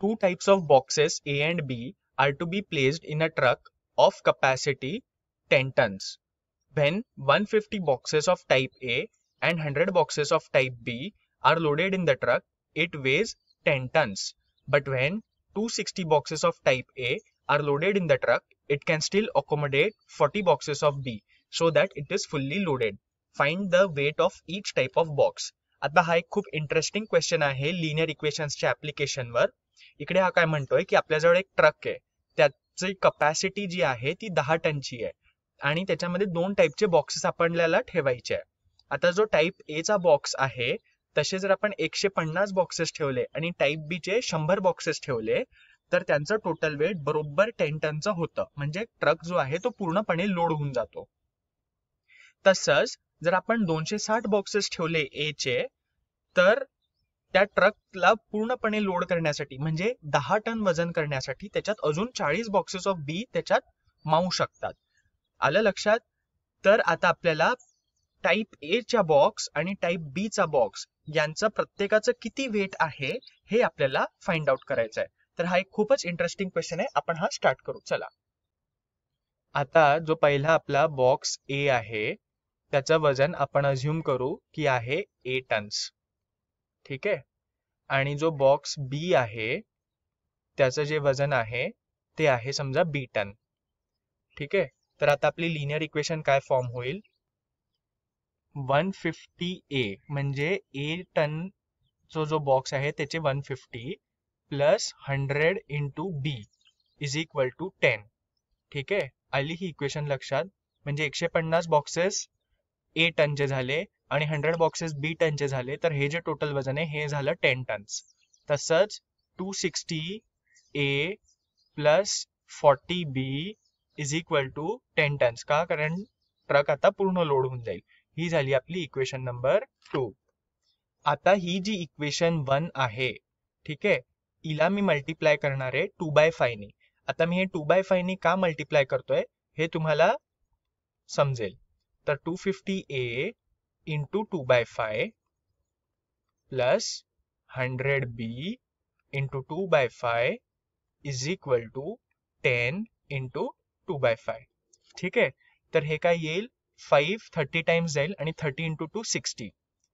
Two types of boxes A and B are to be placed in a truck of capacity 10 tons. When 150 boxes of type A and 100 boxes of type B are loaded in the truck, it weighs 10 tons. But when 260 boxes of type A are loaded in the truck, it can still accommodate 40 boxes of B so that it is fully loaded. Find the weight of each type of box. आता हा interesting question interesting linear equations linear application ॲप्लिकेशनवर इकडे हा काय म्हणतोय की आपल्याजवळ एक ट्रक आहे त्याची कपॅसिटी जी आहे ती दहा टनची आहे आणि त्याच्यामध्ये दोन टाईपचे बॉक्सेस आपल्याला ठेवायचे आहे आता जो टाईप ए चा बॉक्स आहे तसे जर आपण एकशे पन्नास बॉक्सेस ठेवले आणि टाईप बी चे शंभर बॉक्सेस ठेवले तर त्यांचं टोटल वेट बरोबर टेन टनचं होतं म्हणजे ट्रक जो आहे तो पूर्णपणे लोड होऊन जातो तसंच जर आपण दोनशे साठ बॉक्सेस ठेवले ए चे तर त्या ट्रकला पूर्णपणे लोड करण्यासाठी म्हणजे दहा टन वजन करण्यासाठी त्याच्यात अजून चाळीस बॉक्सेस ऑफ बी त्याच्यात मावू शकतात आलं लक्षात तर आता आपल्याला टाईप ए च्या बॉक्स आणि टाईप बी चा बॉक्स यांचा प्रत्येकाचं किती वेट आहे हे आपल्याला फाइंड आउट करायचं आहे तर हा एक खूपच इंटरेस्टिंग क्वेश्चन आहे आपण हा स्टार्ट करू चला आता जो पहिला आपला बॉक्स ए आहे त्याचं वजन आपण अझ्युम करू की आहे ए टन्स ठीक आहे आणि जो बॉक्स बी आहे त्याचं जे वजन आहे ते आहे समजा बी टन ठीक आहे तर आता आपली लिनियर इक्वेशन काय फॉर्म होईल वन फिफ्टी ए म्हणजे ए टन जो जो बॉक्स आहे त्याचे 150 fifty plus hundred into b is equal to ten ठीक आहे आली ही इक्वेशन लक्षात म्हणजे एकशे पन्नास बॉक्सेस ए टन जे झाले आणि हंड्रेड बॉक्सेस बी टनचे झाले तर हे जे टोटल वजन आहे हे झालं टेन टन्स तसंच two sixty a plus forty b is equal to ten tons का कारण ट्रक आता पूर्ण लोड होऊन जाईल ही झाली आपली इक्वेशन नंबर टू आता ही जी इक्वेशन वन आहे ठीक आहे हिला मी मल्टिप्लाय करणार आहे टू बाय फायनी आता मी हे टू बाय फायनी का मल्टिप्लाय करतोय हे तुम्हाला समजेल तर two fifty a into two by five plus hundred b into two by five is equal to ten into two by five ठीक आहे तर हे काय येईल फाईव्ह थर्टी टाइम्स जाईल आणि थर्टी इंटू टू सिक्स्टी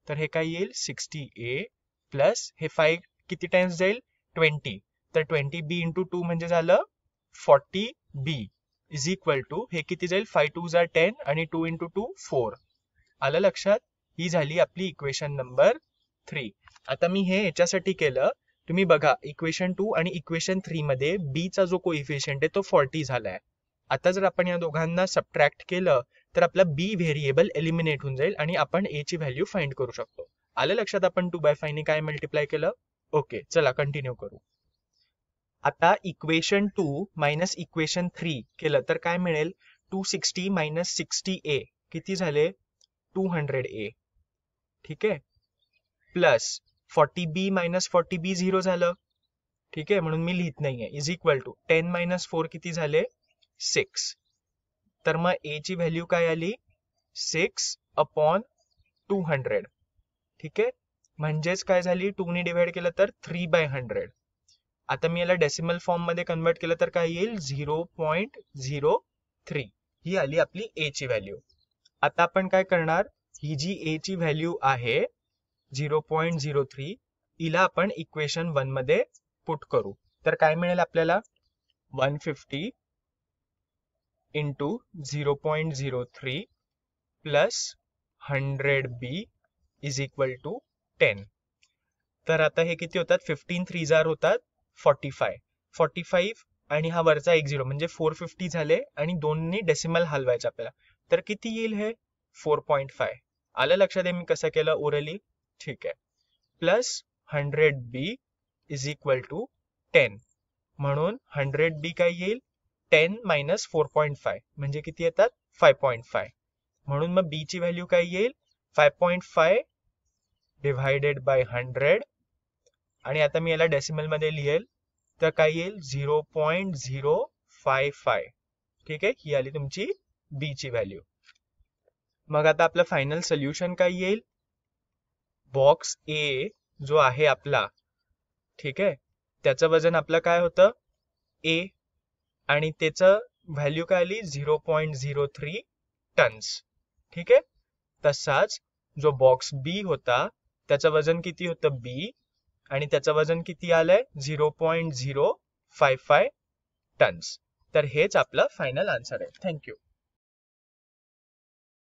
तर हे काय येईल सिक्स्टी ए प्लस हे फाय किती टाइम्स जाईल ट्वेंटी तर ट्वेंटी बी इंटू टू म्हणजे झालं forty b is equal to हे किती जाईल फाय टू जा टेन आणि टू इंटू टू फोर आलं लक्षात ही झाली आपली इक्वेशन नंबर थ्री आता मी हे याच्यासाठी केलं तुम्ही बघा इक्वेशन टू आणि इक्वेशन थ्री मध्ये बी चा जो कोइफिशियंट आहे तो फॉर्टी झालाय आता जर आपण या दोघांना सबट्रॅक्ट केलं तर आपला बी व्हेरिएबल एलिमिनेट होऊन जाईल आणि आपण ए ची व्हॅल्यू फाइंड करू शकतो आलं लक्षात आपण टू बाय फायने काय मल्टिप्लाय केलं ओके चला कंटिन्यू करू आता equation two minus equation three केलं तर काय मिळेल two sixty minus sixty a किती झाले टू हंड्रेड ए ठीक आहे plus forty b minus forty b zero झालं ठीक आहे म्हणून मी लिहित नाहीये is equal to ten minus four किती झाले सिक्स तर मग ए ची व्हॅल्यू काय आली सिक्स अपॉन टू हंड्रेड ठीक आहे म्हणजेच काय झाली टू ने डिवाइड केलं तर थ्री बाय हंड्रेड आता मी याला डेसिमल फॉर्म मध्ये कन्वर्ट केलं तर काय येईल झिरो पॉईंट झिरो थ्री ही आली आपली ए ची व्हॅल्यू आता आपण काय करणार ही जी ए ची व्हॅल्यू आहे झिरो पॉईंट झिरो थ्री हिला आपण इक्वेशन वन मध्ये पुट करू तर काय मिळेल आपल्याला one fifty into zero point zero three plus hundred b is equal to ten तर आता हे किती होतात फिफ्टीन थ्री जार होतात फॉर्टी फाय फॉर्टी फाईव्ह आणि हा वरचा एक झिरो म्हणजे फोर फिफ्टी झाले आणि दोन्ही डेसिमल हलवायचे आपल्याला तर किती येईल हे फोर पॉईंट फाय आलं लक्षात मी कसं केलं ओरली ठीक आहे plus hundred b is equal to ten म्हणून हंड्रेड बी काय येईल ten minus four point five म्हणजे किती येतात फाय पॉईंट फाय म्हणून मग बी ची व्हॅल्यू काय येईल five point five divided by hundred आणि आता मी याला डेसिमल मध्ये लिहेल तर काय येईल zero point zero five five ठीक आहे ही आली तुमची बी ची व्हॅल्यू मग आता आपलं फायनल सोल्युशन काय येईल बॉक्स ए जो आहे आपला ठीक आहे त्याचं वजन आपलं काय होतं ए आणि त्याचं व्हॅल्यू काय आली zero point zero three tons ठीक आहे तसाच जो बॉक्स बी होता त्याचं वजन किती होतं बी आणि त्याचं वजन किती आलंय zero point zero five five tons तर हेच आपलं फायनल आन्सर आहे थँक्यू